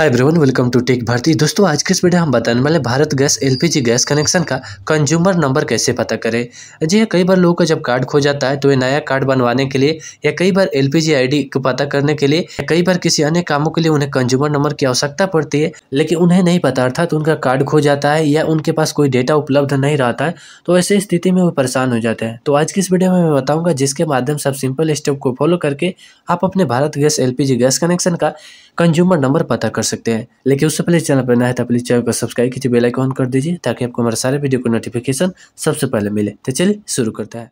hi everyone welcome to Tech Bharti दोस्तों आज के इस वीडियो हम बताने वाले Bharat gas LPG gas connection का कंज्यूमर नंबर कैसे पता करें जी हाँ, कई बार लोगों का जब कार्ड खो जाता है तो ये नया कार्ड बनवाने के लिए या कई बार एलपीजी आईडी को पता करने के लिए या कई बार किसी अन्य कामों के लिए उन्हें कंज्यूमर नंबर की आवश्यकता पड़ती है लेकिन उन्हें नहीं पता अर्थात तो उनका कार्ड खो जाता है या उनके पास कोई डेटा उपलब्ध नहीं रहता है तो ऐसे स्थिति में वो परेशान हो जाते हैं तो आज की इस वीडियो में मैं बताऊंगा जिसके माध्यम से आप सिंपल स्टेप को फॉलो करके आप अपने Bharat gas L gas connection का कंज्यूमर नंबर पता कर सकते हैं लेकिन उससे पहले चैनल पर नया है तो प्लीज़ चैनल को सब्सक्राइब कीजिए बेल आइकॉन कर दीजिए ताकि आपको हमारे सारे वीडियो को नोटिफिकेशन सबसे पहले मिले तो चलिए शुरू करते हैं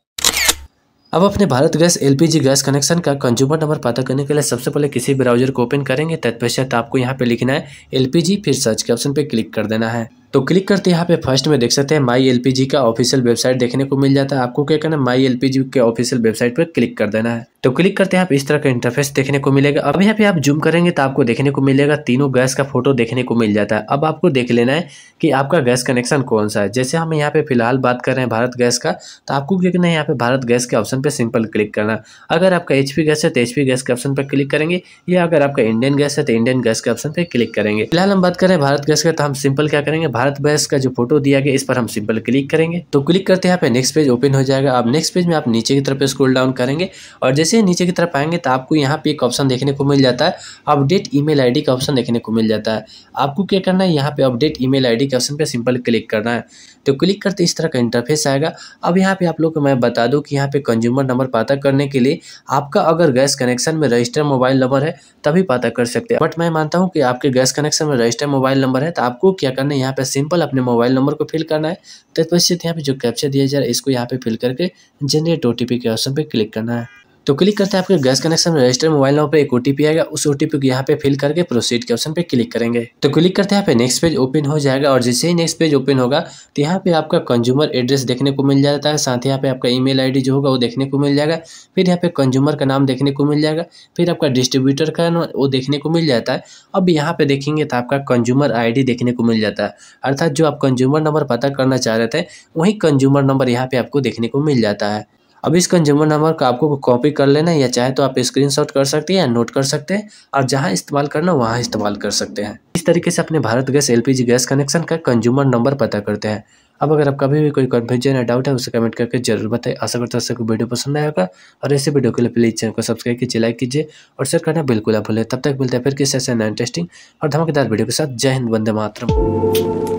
अब अपने Bharat gas LPG gas connection का कंज्यूमर नंबर पता करने के लिए सबसे पहले किसी ब्राउजर को ओपन करेंगे तत्पश्चात आपको यहाँ पे लिखना है एलपीजी फिर सर्च के ऑप्शन पे क्लिक कर देना है तो क्लिक करते यहाँ पे फर्स्ट में देख सकते हैं माई एल का ऑफिशियल वेबसाइट देखने को मिल जाता है आपको क्या करना है माई एल के ऑफिशियल वेबसाइट पर क्लिक कर देना है तो क्लिक करते हैं आप इस तरह का इंटरफेस देखने को मिलेगा अब यहाँ पे आप जूम करेंगे तो आपको देखने को मिलेगा तीनों गैस का फोटो देखने को मिल जाता है अब आपको देख लेना है कि आपका गैस कनेक्शन कौन सा है जैसे हम यहाँ पे फिलहाल बात कर रहे हैं भारत गैस का तो आपको क्या करना है यहाँ पे भारत गैस के ऑप्शन पर सिंपल क्लिक करना अगर आपका एच गैस है तो एच गैस के ऑप्शन पर क्लिक करेंगे या अगर आपका इंडियन गैस है तो इंडियन गैस के ऑप्शन पर क्लिक करेंगे फिलहाल हम बात करें भारत गैस का तो हम सिंपल क्या करेंगे भारत बस का जो फोटो दिया गया इस पर हम सिंपल क्लिक करेंगे तो क्लिक करते हैं यहाँ पे नेक्स्ट पेज ओपन हो जाएगा अब नेक्स्ट पेज में आप नीचे की तरफ स्क्रोल डाउन करेंगे और जैसे ही नीचे की तरफ आएंगे तो आपको यहाँ पे एक ऑप्शन देखने को मिल जाता है अपडेट ई मेल का ऑप्शन देखने को मिल जाता है आपको क्या करना है यहाँ पे अपडेट ई मेल के ऑप्शन पर सिंपल क्लिक करना है तो क्लिक करते इस तरह का इंटरफेस आएगा अब यहाँ पे आप लोग को मैं बता दूँ कि यहाँ पे कंज्यूमर नंबर पता करने के लिए आपका अगर गैस कनेक्शन में रजिस्टर मोबाइल नंबर है तभी पता कर सकते हैं बट मैं मानता हूँ कि आपके गैस कनेक्शन में रजिस्टर मोबाइल नंबर है तो आपको क्या करना है यहाँ पे सिंपल अपने मोबाइल नंबर को फिल करना है तत्पश्चित यहाँ पे जो कैप्चर दिया जा रहा है इसको यहाँ पे फिल करके जनरेट ओ के ऑप्शन पर क्लिक करना है तो क्लिक करते हैं आपके gas connection register mobile number पर एक ओटीपी आएगा उस ओटीपी को यहाँ पे फिल करके प्रोसीड के ऑप्शन पे क्लिक करेंगे तो क्लिक करते हैं यहाँ पे नेक्स्ट पेज ओपन हो जाएगा और जैसे ही नेक्स्ट पेज ओपन होगा तो यहाँ पे आपका कंज्यूमर एड्रेस देखने को मिल जाता है साथ ही यहाँ पे आपका ई मेल जो होगा वो देखने को मिल जाएगा फिर यहाँ पे कंज्यूमर का नाम देखने को मिल जाएगा फिर आपका डिस्ट्रीब्यूटर का वो देखने को मिल जाता है अब यहाँ पे देखेंगे तो आपका कंज्यूमर आई देखने को मिल जाता है अर्थात जो आप कंज्यूमर नंबर पता करना चाह रहे थे वही कंज्यूमर नंबर यहाँ पे आपको देखने को मिल जाता है अब इस कंज्यूमर नंबर का आपको कॉपी कर लेना है या चाहे तो आप स्क्रीनशॉट कर सकते हैं या नोट कर सकते हैं और जहां इस्तेमाल करना वहां इस्तेमाल कर सकते हैं इस तरीके से अपने Bharat gas LPG gas connection का कंज्यूमर नंबर पता करते हैं अब अगर आपका भी कोई कन्फ्यूजन या डाउट है उसे कमेंट करके जरूर बताएं आशा करता हूँ सबको वीडियो पसंद आएगा और ऐसे वीडियो के लिए प्लीज़ चैनल को सब्सक्राइब कीजिए लाइक कीजिए और शेयर करना बिल्कुल आप भूलें तब तक मिलते हैं फिर किसी ऐसे नए टेस्टिंग और धमाकेदार वीडियो के साथ जय हिंद वंदे मातरम